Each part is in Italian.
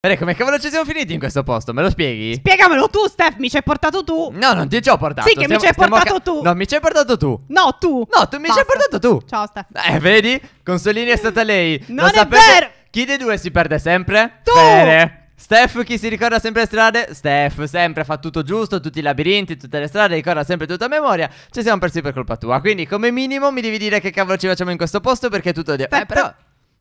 Bene, come cavolo ci siamo finiti in questo posto? Me lo spieghi? Spiegamelo tu, Steph, mi ci hai portato tu. No, non ti ci ho portato. Sì, che stiamo, mi ci hai portato tu. No, mi ci hai portato tu. No, tu. No, tu mi ci hai portato tu. Ciao, Steph. Eh, vedi? Consolini è stata lei. non lo è sapete? vero. Chi dei due si perde sempre? Tu. Bene. Steph, chi si ricorda sempre le strade? Steph, sempre fa tutto giusto, tutti i labirinti, tutte le strade, ricorda sempre tutta a memoria. Ci siamo persi per colpa tua. Quindi, come minimo, mi devi dire che cavolo ci facciamo in questo posto perché è tutto Di- Beh, però.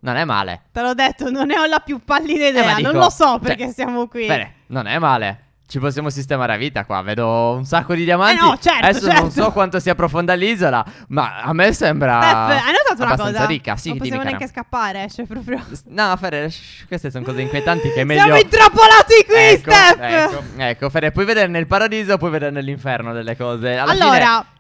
Non è male. Te l'ho detto, non ne ho la più pallida eh, idea. Eh, dico, non lo so cioè, perché cioè, siamo qui. Bene, non è male. Ci possiamo sistemare a vita qua, vedo un sacco di diamanti. Eh no, certo, Adesso certo. non so quanto sia profonda l'isola, ma a me sembra Steph, hai notato una cosa? ricca. Sì, non possiamo neanche scappare, cioè proprio... No, Fede, queste sono cose inquietanti che è meglio... Siamo intrappolati qui, ecco, Steph! Ecco, ecco Fede, puoi vedere nel paradiso, puoi vedere nell'inferno delle cose. Alla allora... Fine...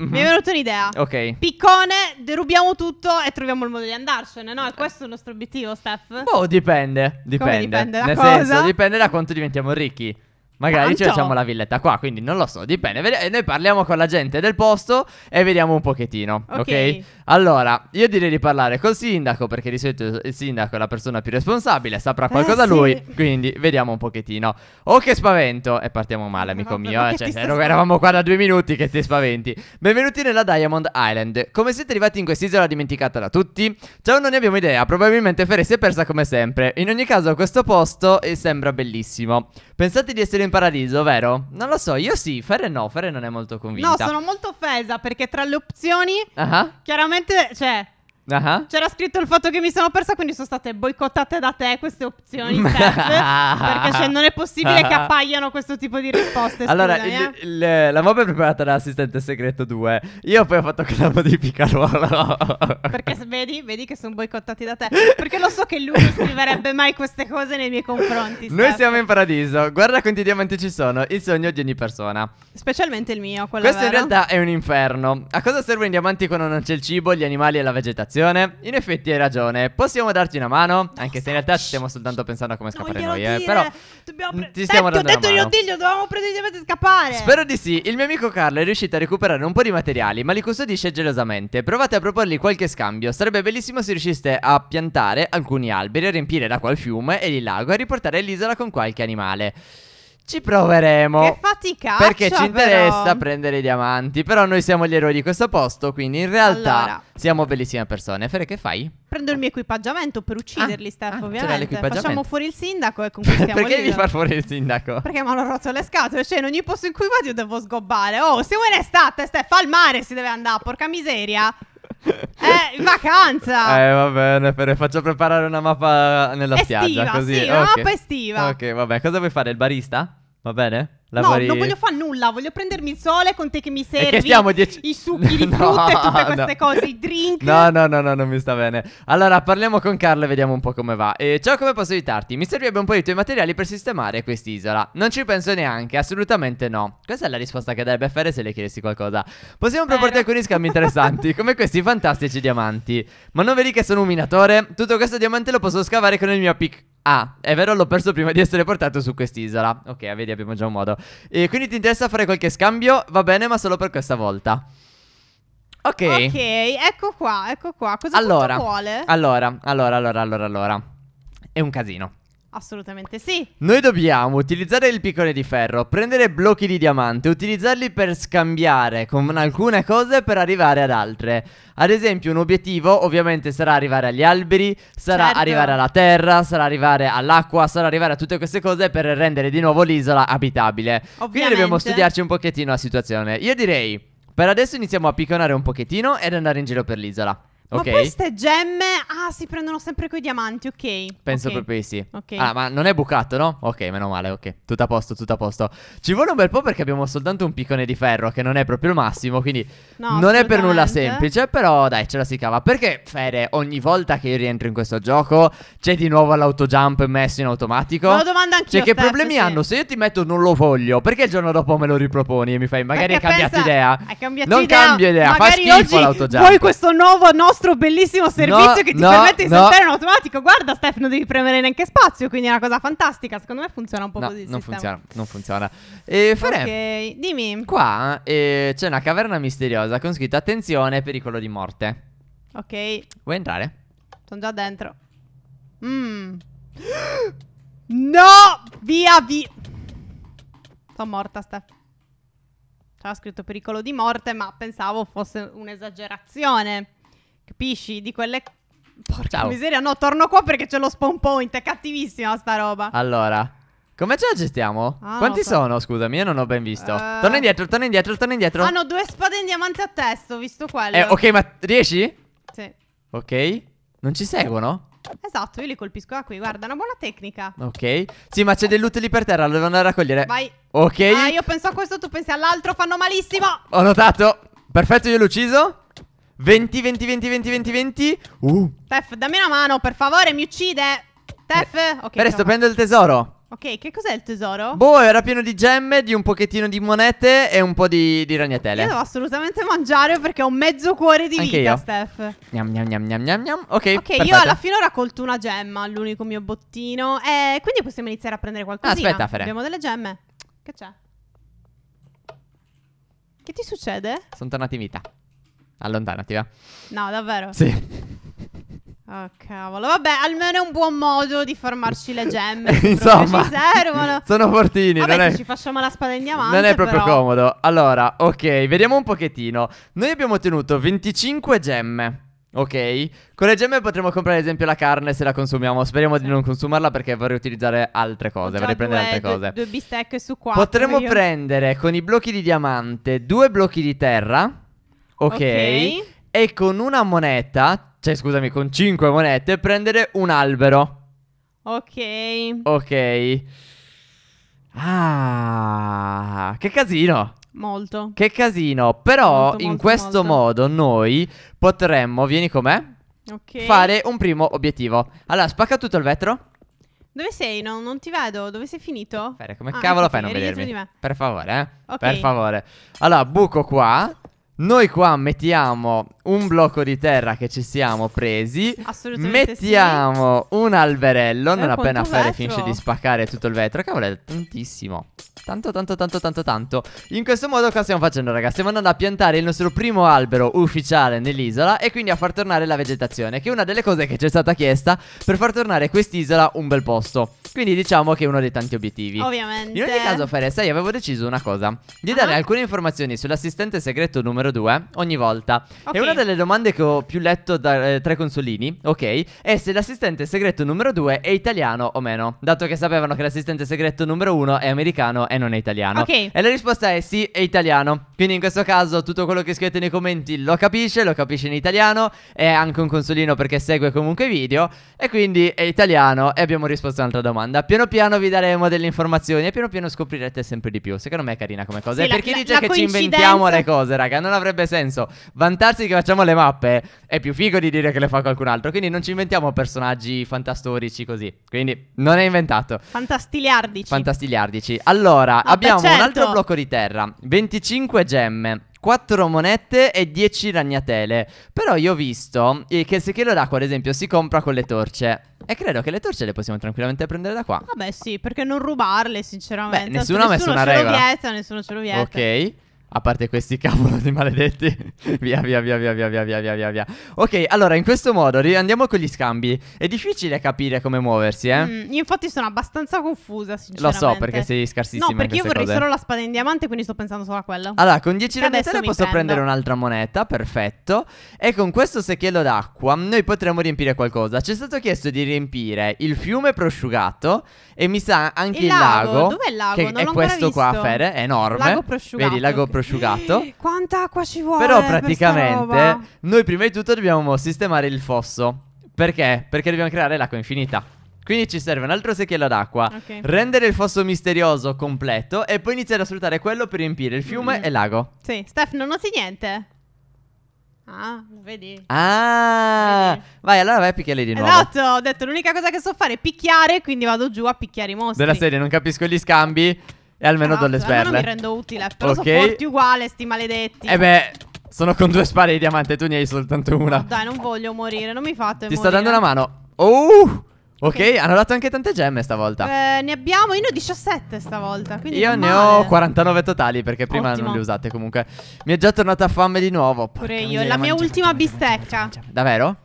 Mm-hmm. Mi mhm. è venuta un'idea. Ok. Piccone, derubiamo tutto e troviamo il modo di andarcene, no? E eh. questo è il nostro obiettivo, Steph? Oh, dipende. Dipende. dipende Nel cosa? senso, dipende da quanto diventiamo ricchi. Magari ci facciamo la villetta qua, quindi non lo so, dipende. Vede- eh, noi parliamo con la gente del posto e vediamo un pochettino, ok? Allora, io direi di parlare col sindaco perché di solito il sindaco è la persona più responsabile, saprà eh, qualcosa eh, sì. lui, quindi vediamo un pochettino. Oh che spavento! E partiamo male, eh, amico Vabbè, mio, eh, cioè, ero- eravamo qua da due minuti che ti spaventi. Benvenuti nella Diamond Island. Come siete arrivati in quest'isola dimenticata da tutti? Ciao, non ne abbiamo idea, probabilmente Ferre si è persa come sempre. In ogni caso questo posto sembra bellissimo. Pensate di essere in paradiso, vero? Non lo so, io sì, Ferre no, Ferre non è molto convinta. No, sono molto offesa perché tra le opzioni, uh-huh. chiaramente, cioè, Uh-huh. C'era scritto il fatto che mi sono persa, quindi sono state boicottate da te queste opzioni. perché cioè, non è possibile che appaiano questo tipo di risposte. Allora, il, eh. il, la mob è preparata dall'assistente segreto 2. Io poi ho fatto quella modifica ruolo. perché vedi, vedi che sono boicottati da te. Perché lo so che lui non scriverebbe mai queste cose nei miei confronti. Steph. Noi siamo in paradiso. Guarda quanti diamanti ci sono. Il sogno di ogni persona. Specialmente il mio. Questo vero. in realtà è un inferno. A cosa servono i diamanti quando non c'è il cibo, gli animali e la vegetazione? comunicazione In effetti hai ragione Possiamo darti una mano Anche se in realtà ci stiamo soltanto pensando a come scappare noi eh. dire. eh. Però mm, pre- ti stiamo dando una mano Ti ho detto di non Dovevamo praticamente scappare Spero di sì Il mio amico Carlo è riuscito a recuperare un po' di materiali Ma li custodisce gelosamente Provate a proporgli qualche scambio Sarebbe bellissimo se riusciste a piantare alcuni alberi a Riempire l'acqua al fiume e il lago E a riportare l'isola con qualche animale ci proveremo. Che fatica. Perché ci interessa però. prendere i diamanti. Però noi siamo gli eroi di questo posto. Quindi in realtà allora. siamo bellissime persone. Fere, che fai? Prendo il mio equipaggiamento per ucciderli, ah, Steph, ah, ovviamente. Facciamo fuori il sindaco e conquistiamo Perché devi far fuori il sindaco? Perché mi hanno rotto le scatole. Cioè, in ogni posto in cui vado io devo sgobbare. Oh, siamo in estate, Steph. Al mare si deve andare, porca miseria. Eh, in vacanza! Eh, va bene, ne faccio preparare una mappa nella estiva, spiaggia, così. Sì, okay. una mappa estiva. Ok, vabbè, cosa vuoi fare? Il barista? Va bene? no, pari... non voglio fare nulla, voglio prendermi il sole con te che mi servi. E che stiamo dieci... I succhi di frutta e tutte queste no. cose, i drink. No, no, no, no, non mi sta bene. Allora, parliamo con Carlo e vediamo un po' come va. E ciao, come posso aiutarti? Mi servirebbe un po' di tuoi materiali per sistemare quest'isola. Non ci penso neanche, assolutamente no. Questa è la risposta che dovrebbe fare se le chiedessi qualcosa. Possiamo Vero. proporti alcuni scambi interessanti, come questi fantastici diamanti. Ma non vedi che sono un minatore? Tutto questo diamante lo posso scavare con il mio pick. Ah, è vero, l'ho perso prima di essere portato su quest'isola. Ok, vedi, abbiamo già un modo. E quindi ti interessa fare qualche scambio? Va bene, ma solo per questa volta. Ok. Ok, ecco qua, ecco qua. Cosa allora, vuole? Allora, allora, allora, allora, allora. È un casino. Assolutamente sì. Noi dobbiamo utilizzare il piccone di ferro, prendere blocchi di diamante, utilizzarli per scambiare con alcune cose per arrivare ad altre. Ad esempio, un obiettivo ovviamente sarà arrivare agli alberi, sarà certo. arrivare alla terra, sarà arrivare all'acqua, sarà arrivare a tutte queste cose per rendere di nuovo l'isola abitabile. Ovviamente. Quindi dobbiamo studiarci un pochettino la situazione. Io direi, per adesso iniziamo a picconare un pochettino ed andare in giro per l'isola. Okay. Ma poi queste gemme, ah, si prendono sempre coi diamanti, ok. Penso okay. proprio di sì. Ok Ah, ma non è bucato, no? Ok, meno male, ok. Tutto a posto, tutto a posto. Ci vuole un bel po' perché abbiamo soltanto un piccone di ferro, che non è proprio il massimo, quindi no, non è per nulla semplice, però dai, ce la si cava. Perché, Fede, ogni volta che io rientro in questo gioco c'è di nuovo l'autojump messo in automatico? Me lo domanda anch'io, Cioè, che Steph, problemi sì. hanno? Se io ti metto non lo voglio, perché il giorno dopo me lo riproponi e mi fai magari perché hai cambiato pensa, idea? Hai cambiato non idea. Non cambio idea, magari fa schifo l'autojump. Poi questo nuovo nostro nostro bellissimo servizio no, che ti no, permette di no. saltare in automatico. Guarda, Steph, non devi premere neanche spazio, quindi è una cosa fantastica. Secondo me funziona un po' così. Non funziona, non funziona. E faremo. ok, dimmi. Qua eh, c'è una caverna misteriosa con scritto attenzione, pericolo di morte. Ok. Vuoi entrare? Sono già dentro. Mm. No! Via, via! Sono morta, Steph. C'era scritto pericolo di morte, ma pensavo fosse un'esagerazione. Capisci? Di quelle... Porca Ciao. miseria, no, torno qua perché c'è lo spawn point, è cattivissima sta roba. Allora, come ce la gestiamo? Ah, Quanti so. sono? Scusami, io non ho ben visto. Eh... Torna indietro, torna indietro, torna indietro. Hanno ah, due spade in diamante a testa, ho visto quello. Eh, ok, ma riesci? Sì. Ok. Non ci seguono? Esatto, io li colpisco da qui, guarda, è una buona tecnica. Ok. Sì, ma c'è dell'utile lì per terra, lo devo andare a raccogliere. Vai. Ok. Ah, io penso a questo, tu pensi all'altro, fanno malissimo. Ho notato. Perfetto, io l'ho ucciso. 20, 20, 20, 20, 20, 20. Uh. Tef, dammi una mano, per favore, mi uccide. Tef, eh, ok. Presto, prendo il tesoro. Ok, che cos'è il tesoro? Boh, era pieno di gemme, di un pochettino di monete e un po' di, di ragnatele. Io devo assolutamente mangiare perché ho mezzo cuore di Anche vita, io. Steph. Gnam, gnam, gnam, gnam, gnam, gnam. Ok, Ok, perfetto. io alla fine ho raccolto una gemma, l'unico mio bottino. E eh, quindi possiamo iniziare a prendere qualcosa. Aspetta, Fere. Abbiamo delle gemme. Che c'è? Che ti succede? Sono tornati in vita. Allontanati, va. No, davvero? Sì. Oh, cavolo. Vabbè, almeno è un buon modo di formarci le gemme. Insomma, ci servono. sono fortini. Vabbè, non è... ci facciamo la spada in diamante. Non è proprio però. comodo. Allora, ok, vediamo un pochettino. Noi abbiamo ottenuto 25 gemme. Ok, con le gemme potremmo comprare ad esempio la carne se la consumiamo. Speriamo sì. di non consumarla perché vorrei utilizzare altre cose. Vorrei prendere due, altre cose. Due bistecche su quattro. Potremmo io... prendere con i blocchi di diamante due blocchi di terra ok? E con una moneta, cioè scusami, con cinque monete prendere un albero. Ok. Ok. Ah, che casino. Molto. Che casino. Però molto, in questo molto. modo noi potremmo, vieni con me, okay. fare un primo obiettivo. Allora, spacca tutto il vetro. Dove sei? No, non ti vedo. Dove sei finito? Fere, come ah, cavolo fai a non vedermi? Per favore, eh. Okay. Per favore. Allora, buco qua. Noi qua mettiamo un blocco di terra che ci siamo presi. Assolutamente. Mettiamo sì. un alberello. Eh, non appena Fere finisce di spaccare tutto il vetro. Cavolo, è tantissimo. Tanto, tanto, tanto, tanto, tanto. In questo modo cosa stiamo facendo, ragazzi? Stiamo andando a piantare il nostro primo albero ufficiale nell'isola e quindi a far tornare la vegetazione, che è una delle cose che ci è stata chiesta per far tornare quest'isola un bel posto. Quindi diciamo che è uno dei tanti obiettivi. Ovviamente. In ogni caso, Fere, sai, avevo deciso una cosa. Di dare ah. alcune informazioni sull'assistente segreto numero 2 ogni volta. Okay. E una una delle domande che ho più letto da, eh, tra i consolini, ok, è se l'assistente segreto numero 2 è italiano o meno. Dato che sapevano che l'assistente segreto numero 1 è americano e non è italiano. Ok. E la risposta è sì, è italiano. Quindi in questo caso tutto quello che scrivete nei commenti lo capisce, lo capisce in italiano. È anche un consolino perché segue comunque i video. E quindi è italiano e abbiamo risposto a un'altra domanda. Piano piano vi daremo delle informazioni e piano piano scoprirete sempre di più. Secondo me è carina come cosa. Sì, e per chi dice che coincidenza... ci inventiamo le cose, raga, non avrebbe senso vantarsi che facciamo le mappe, è più figo di dire che le fa qualcun altro. Quindi non ci inventiamo personaggi fantastorici così. Quindi non è inventato. Fantastigliardici. Fantastigliardici. Allora, Vabbè, abbiamo certo. un altro blocco di terra, 25 gemme. 4 monete e 10 ragnatele. Però io ho visto eh, che il secchiello d'acqua, ad esempio, si compra con le torce. E credo che le torce le possiamo tranquillamente prendere da qua. Vabbè, sì, perché non rubarle, sinceramente. Beh, nessuno, nessuno ha messo una regola. Nessuno ce lo vieta, nessuno ce lo vieta. Ok. A parte questi cavolo di maledetti. via, via, via, via, via, via, via, via, via. Ok, allora in questo modo andiamo con gli scambi. È difficile capire come muoversi, eh? Mm, io infatti sono abbastanza confusa, sinceramente. Lo so, perché sei scarsissima No, perché io vorrei cose. solo la spada in diamante, quindi sto pensando solo a quella. Allora, con 10 monete posso prendo. prendere un'altra moneta, perfetto. E con questo secchiello d'acqua noi potremo riempire qualcosa. Ci è stato chiesto di riempire il fiume prosciugato e mi sa anche il, il lago. Dov'è il lago? Che non è questo qua, Fere, è enorme. Lago prosciugato. Vedi, lago prosciugato prosciugato. Quanta acqua ci vuole? Però praticamente noi prima di tutto dobbiamo sistemare il fosso. Perché? Perché dobbiamo creare l'acqua infinita. Quindi ci serve un altro secchiello d'acqua, okay. rendere il fosso misterioso completo e poi iniziare a sfruttare quello per riempire il fiume mm. e il lago. Sì, Steph, non noti niente. Ah, vedi? Ah, vedi. vai, allora vai a picchiare di nuovo. Esatto, ho detto l'unica cosa che so fare è picchiare, quindi vado giù a picchiare i mostri. Della serie, non capisco gli scambi. E almeno esatto, do le sberle. Almeno mi rendo utile. Però okay. sono forti uguale, sti maledetti. E eh beh, sono con due spade di diamante. Tu ne hai soltanto una. No, dai, non voglio morire. Non mi fate Ti morire. sto dando una mano. Oh! Okay, ok, hanno dato anche tante gemme stavolta. Eh, ne abbiamo, io ne ho 17 stavolta. Io ne ho 49 totali perché prima Ottimo. non le usate comunque. Mi è già tornata fame di nuovo. Pure Porca io, miseria, la mia mangiamo, ultima mangiamo, bistecca. Mangiamo, Davvero?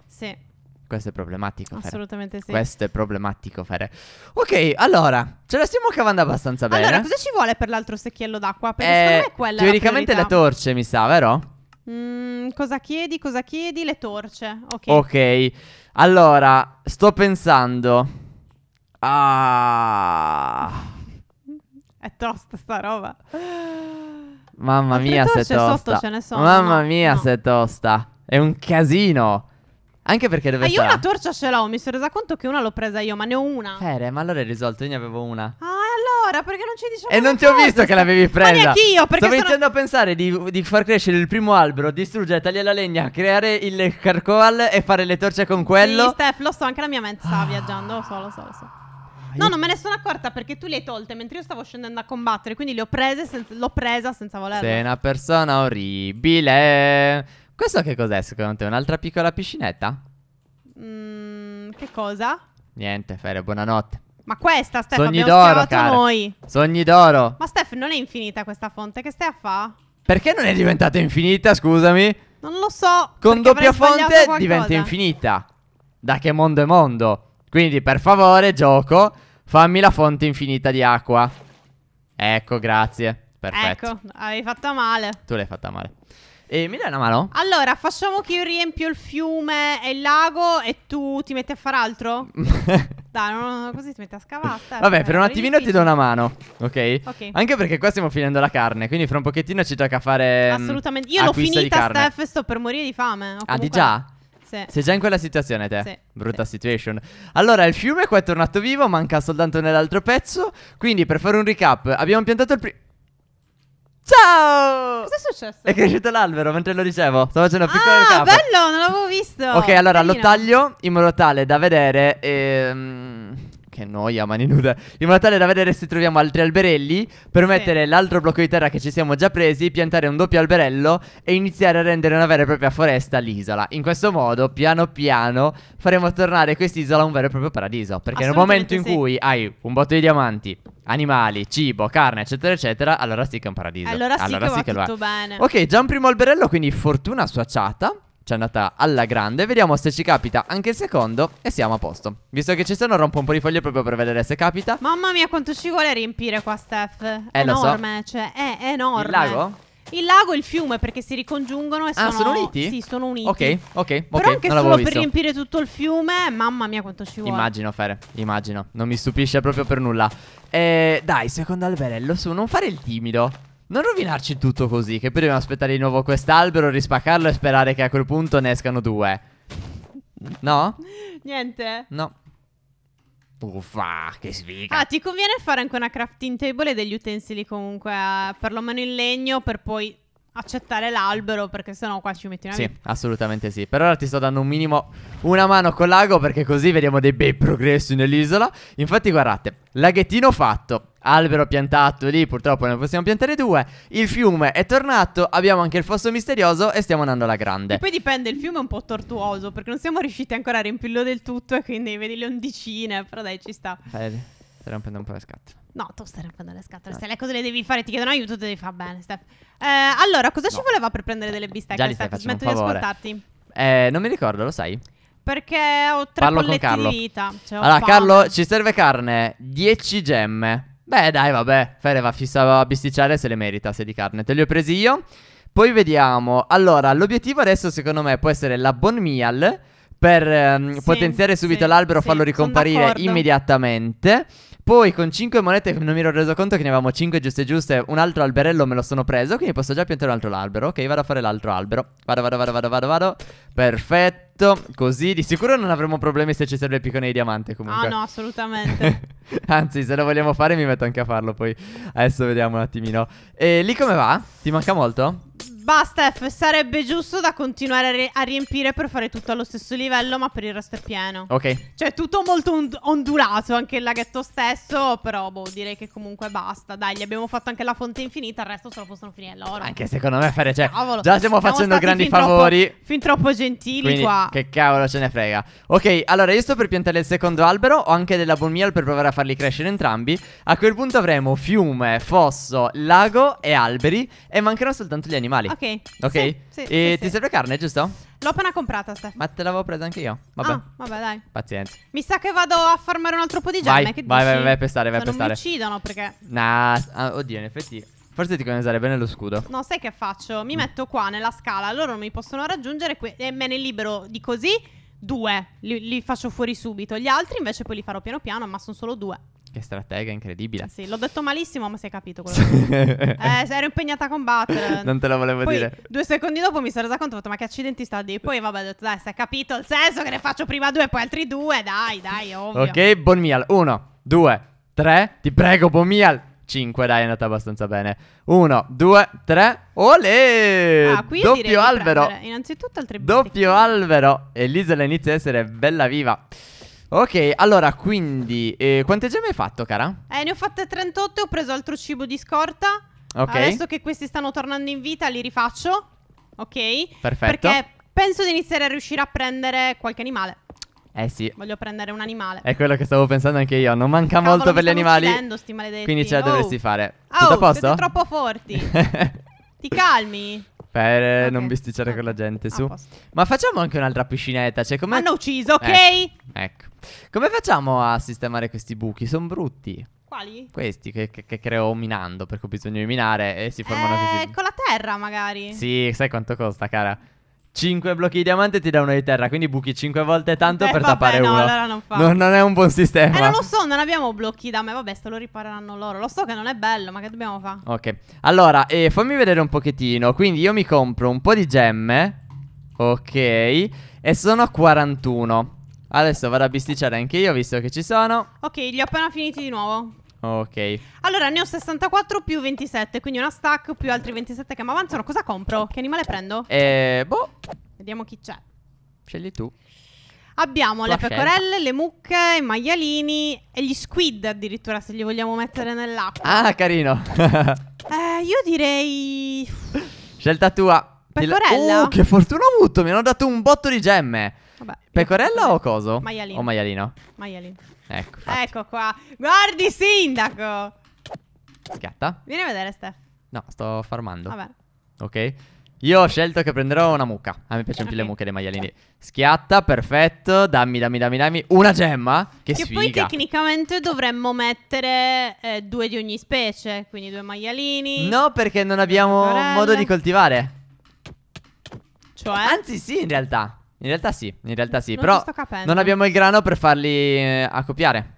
Questo è problematico. Assolutamente fare. sì. Questo è problematico fare. Ok, allora, ce la stiamo cavando abbastanza bene. Allora, cosa ci vuole per l'altro secchiello d'acqua? Perché eh, secondo me quella Teoricamente le torce, mi sa, vero? Mm, cosa chiedi? Cosa chiedi? Le torce. Ok. Ok. Allora, sto pensando. Ah. è tosta sta roba. Mamma Altre mia, se è tosta. Sotto ce ne sono. Mamma no, mia, no. se tosta. È un casino. Anche perché deve ah, eh, Ma Io una torcia ce l'ho, mi sono resa conto che una l'ho presa io, ma ne ho una. Fere, ma allora hai risolto, io ne avevo una. Ah, allora, perché non ci dicevo E non ti ho visto che l'avevi presa. Ma neanche io, perché Stavo sono... iniziando a pensare di, di, far crescere il primo albero, distruggere, tagliare la legna, creare il carcoal e fare le torce con quello. Sì, Steph, lo so, anche la mia mente sta ah. viaggiando, lo so, lo so, lo so. Ah, no, non me ne sono accorta perché tu le hai tolte mentre io stavo scendendo a combattere, quindi le ho prese senza, l'ho presa senza volerlo. Sei una persona orribile. Questo che cos'è secondo te? Un'altra piccola piscinetta? Mm, che cosa? Niente, Fere, buonanotte. Ma questa, Steph, Sogni d'oro, cara. noi. Sogni d'oro. Ma Steph, non è infinita questa fonte, che stai a fa? Perché non è diventata infinita, scusami? Non lo so. Con doppia fonte diventa infinita. Da che mondo è mondo. Quindi, per favore, gioco, fammi la fonte infinita di acqua. Ecco, grazie. Perfetto. Ecco, avevi fatto male. Tu l'hai fatta male. E mi dai una mano? Allora, facciamo che io riempio il fiume e il lago e tu ti metti a fare altro? Dai, no, no, così ti metti a scavare. Vabbè, per un attimino ti do una mano, ok? Ok. Anche perché qua stiamo finendo la carne, quindi fra un pochettino ci tocca fare. Mm, Assolutamente. Io l'ho acquisto di finita, carne. Steph, sto per morire di fame. O Ah, di già? Sì. Sei già in quella situazione te? Sì, Brutta situation. Allora, il fiume qua è tornato vivo, manca soltanto nell'altro pezzo. Quindi, per fare un recap, abbiamo piantato il primo... Ciao! Cos'è successo? È cresciuto l'albero mentre lo dicevo. Sto facendo un piccolo ah, recap. bello, non l'avevo visto. Ok, allora Carino. lo taglio in modo tale da vedere. Ehm, che noia, mani nude. In modo tale da vedere se troviamo altri alberelli per sì. mettere l'altro blocco di terra che ci siamo già presi, piantare un doppio alberello e iniziare a rendere una vera e propria foresta l'isola. In questo modo, piano piano, faremo tornare quest'isola un vero e proprio paradiso. Perché nel momento in sì. cui hai un botto di diamanti, animali, cibo, carne, eccetera, eccetera, allora sì che è un paradiso. Allora, allora sì, che allora sì che lo è. bene. Ok, già un primo alberello, quindi fortuna sua associata. Ci è andata alla grande Vediamo se ci capita anche il secondo E siamo a posto Visto che ci sono rompo un po' di foglie proprio per vedere se capita Mamma mia quanto ci vuole riempire qua Steph È eh, enorme so. cioè, è enorme Il lago? Il lago e il fiume perché si ricongiungono e ah, sono... uniti? Sì, sono uniti. Ok, ok, ok. Però anche solo per riempire tutto il fiume, mamma mia quanto ci vuole. Immagino, Fere, immagino. Non mi stupisce proprio per nulla. Eh, dai, secondo alberello su, non fare il timido. Non rovinarci tutto così, che poi dobbiamo aspettare di nuovo quest'albero, rispaccarlo e sperare che a quel punto ne escano due. No? Niente? No. Uffa, che sfiga. Ah, ti conviene fare anche una crafting table e degli utensili comunque, eh, perlomeno in legno, per poi accettare l'albero perché sennò qua ci mettiamo Sì, assolutamente sì. Per ora ti sto dando un minimo una mano con l'ago perché così vediamo dei bei progressi nell'isola. Infatti guardate, laghettino fatto, albero piantato lì, purtroppo ne possiamo piantare due. Il fiume è tornato, abbiamo anche il fosso misterioso e stiamo andando alla grande. E poi dipende, il fiume è un po' tortuoso perché non siamo riusciti ancora a riempirlo del tutto e quindi vedi le ondicine, però dai, ci sta. Vedi, eh, stai rompendo un po' le scatole. No, tu stai rompendo le scatole. Se le cose le devi fare, ti chiedono aiuto, te devi fare bene, Steph. Eh, allora, cosa no. ci voleva per prendere delle bistecche? Già li stai Steph? Smetto di ascoltarti. Eh, non mi ricordo, lo sai? Perché ho tre Parlo polletti Carlo. di vita. Cioè, allora, Carlo, ci serve carne. 10 gemme. Beh, dai, vabbè. Fere va fissa a bisticciare se le merita, se di carne. Te le ho presi io. Poi vediamo. Allora, l'obiettivo adesso, secondo me, può essere la bon meal per ehm, sì, potenziare subito sì, l'albero, e farlo ricomparire immediatamente. Poi con 5 monete non mi ero reso conto che ne avevamo 5 giuste giuste Un altro alberello me lo sono preso Quindi posso già piantare un altro albero Ok vado a fare l'altro albero Vado vado vado vado vado vado Perfetto Così di sicuro non avremo problemi se ci serve il piccone di diamante comunque Ah no assolutamente Anzi se lo vogliamo fare mi metto anche a farlo poi Adesso vediamo un attimino E lì come va? Ti manca molto? Basta F, sarebbe giusto da continuare a, ri a, riempire per fare tutto allo stesso livello, ma per il resto è pieno. Ok. Cioè, tutto molto ond ondulato, anche il laghetto stesso, però boh, direi che comunque basta. Dai, gli abbiamo fatto anche la fonte infinita, il resto se lo possono finire loro. Anche secondo me fare, cioè, cavolo. già stiamo facendo grandi fin favori. Troppo, fin troppo gentili Quindi, qua. che cavolo ce ne frega. Ok, allora io sto per piantare il secondo albero, ho anche della bombial per provare a farli crescere entrambi. A quel punto avremo fiume, fosso, lago e alberi e mancheranno soltanto gli animali. Okay. Ok. Ok? Sì, sì, e sì, ti serve carne, giusto? L'ho appena comprata, Steph. Ma te l'avevo presa anche io. Vabbè. Ah, vabbè, dai. Pazienza. Mi sa che vado a farmare un altro po' di gemme. Vai, che vai, dici? vai, vai a pestare, vai a pestare. Cioè, non mi uccidono perché... Nah, ah, oddio, in effetti... Forse ti conviene bene lo scudo. No, sai che faccio? Mi mm. metto qua nella scala, loro non mi possono raggiungere e me ne libero di così due. Li, li faccio fuori subito. Gli altri invece poi li farò piano piano, ma sono solo due. Che stratega incredibile. Sì, l'ho detto malissimo, ma si è capito quello che Eh, ero impegnata a combattere. Non te lo volevo Poi, dire. Due secondi dopo mi sono resa conto, ho detto, ma che accidenti sta lì? Poi vabbè, ho detto, dai, si è capito il senso che ne faccio prima due e poi altri due, dai, dai, ovvio. Ok, buon meal. Uno, due, tre, ti prego, buon 5, dai, è andata abbastanza bene. 1, 2, 3, olè! Ah, Doppio albero. Innanzitutto altri Doppio albero. E l'isola inizia a essere bella viva. Ok, allora quindi eh, quante gemme hai fatto, cara? Eh, ne ho fatte 38, ho preso altro cibo di scorta. Ok. Adesso che questi stanno tornando in vita, li rifaccio. Ok. Perfetto. Perché penso di iniziare a riuscire a prendere qualche animale. Eh sì. Voglio prendere un animale. È quello che stavo pensando anche io. Non manca Cavolo, molto per gli animali. Sti maledetti. quindi ce la oh. dovresti fare. Oh, Tutto a posto? Siete troppo forti. Ti calmi. Per eh, okay. non bisticciare okay. con la gente, su. Ma facciamo anche un'altra piscinetta. Cioè, come... Hanno ucciso, ok? Eh, ecco. Come facciamo a sistemare questi buchi? Sono brutti. Quali? Questi che, che, che, creo minando, perché ho bisogno di minare e si formano eh, così. Con la terra, magari. Sì, sai quanto costa, cara? 5 blocchi di diamante ti dà uno di terra, quindi buchi 5 volte tanto Beh, per vabbè, tappare no, uno. Allora non, fa. Non, non, è un buon sistema. Eh, non lo so, non abbiamo blocchi da me, vabbè, se lo ripareranno loro. Lo so che non è bello, ma che dobbiamo fare? Ok, allora, eh, fammi vedere un pochettino. Quindi io mi compro un po' di gemme, ok, e sono a 41. Adesso vado a bisticciare anche io, visto che ci sono. Ok, li ho appena finiti di nuovo. Ok. Allora, ne ho 64 più 27, quindi una stack più altri 27 che mi avanzano. Cosa compro? Che animale prendo? Eh, boh. Vediamo chi c'è. Scegli tu. Abbiamo Tua le pecorelle, le mucche, i maialini e gli squid addirittura se li vogliamo mettere nell'acqua. Ah, carino. eh, io direi... Scelta tua. Pecorella. Oh, che fortuna ho avuto, mi hanno dato un botto di gemme. Vabbè, pecorella o coso? Maialino. O maialino? Maialino. Ecco, ecco qua. Guardi, sindaco. Schiatta. Vieni a vedere, Steph. No, sto farmando. Vabbè. Ok. Io ho scelto che prenderò una mucca. A me piacciono okay. più le mucche dei maialini. Schiatta, perfetto. Dammi, dammi, dammi, dammi. Una gemma. Che, che sfiga. poi tecnicamente dovremmo mettere eh, due di ogni specie. Quindi due maialini. No, perché non abbiamo modo di coltivare. Cioè? Anzi, sì, in realtà. In realtà sì, in realtà sì. Non però non abbiamo il grano per farli eh, accoppiare.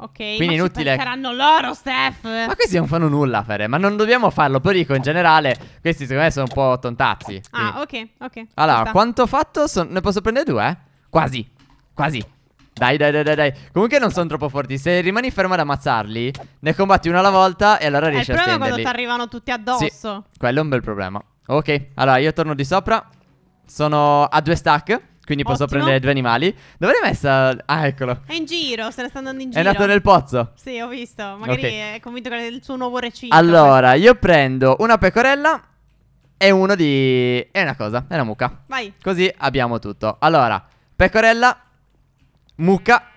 Ok, quindi inutile. saranno loro, Steph. Ma questi non fanno nulla, Fere. Ma non dobbiamo farlo. dico, in generale. Questi secondo me sono un po' tontazzi. Ah, quindi. Ah, ok, ok. Allora, Questa. quanto fatto? Son... Ne posso prendere due? Eh? Quasi. Quasi. Dai, dai, dai, dai, dai. Comunque non sono troppo forti. Se rimani fermo ad ammazzarli, ne combatti uno alla volta e allora eh, riesci a stenderli. Il problema è quando ti arrivano tutti addosso. Sì, quello è un bel problema. Ok, allora io torno di sopra. Sono a due stack. Quindi posso Ottimo. prendere due animali. Dove l'hai messa? Ah, eccolo. È in giro, se ne sta andando in giro. È andato nel pozzo. Sì, ho visto. Magari okay. è convinto che è il suo nuovo recinto. Allora, io prendo una pecorella e uno di... È una cosa, è una mucca. Vai. Così abbiamo tutto. Allora, pecorella, mucca.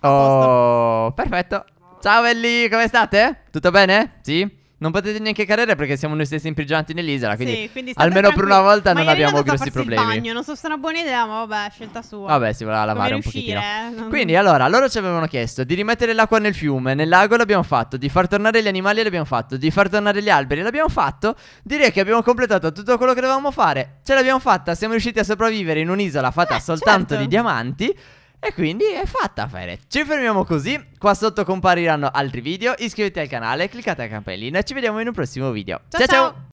Oh, perfetto. Ciao belli, come state? Tutto bene? Sì? Non potete neanche cadere perché siamo noi stessi imprigionati nell'isola. Quindi, sì, almeno per una volta non abbiamo grossi problemi. Il bagno. Non so se è una buona idea, ma vabbè, scelta sua. Vabbè, si voleva lavare Come un riuscire, pochettino. Eh? Quindi, allora, loro ci avevano chiesto di rimettere l'acqua nel fiume, nel lago l'abbiamo fatto, di far tornare gli animali l'abbiamo fatto, di far tornare gli alberi l'abbiamo fatto. Direi che abbiamo completato tutto quello che dovevamo fare. Ce l'abbiamo fatta, siamo riusciti a sopravvivere in un'isola fatta eh, soltanto certo. di diamanti. E quindi è fatta Fere Ci fermiamo così Qua sotto compariranno altri video Iscriviti al canale Cliccate la campanellina E ci vediamo in un prossimo video Ciao ciao, ciao.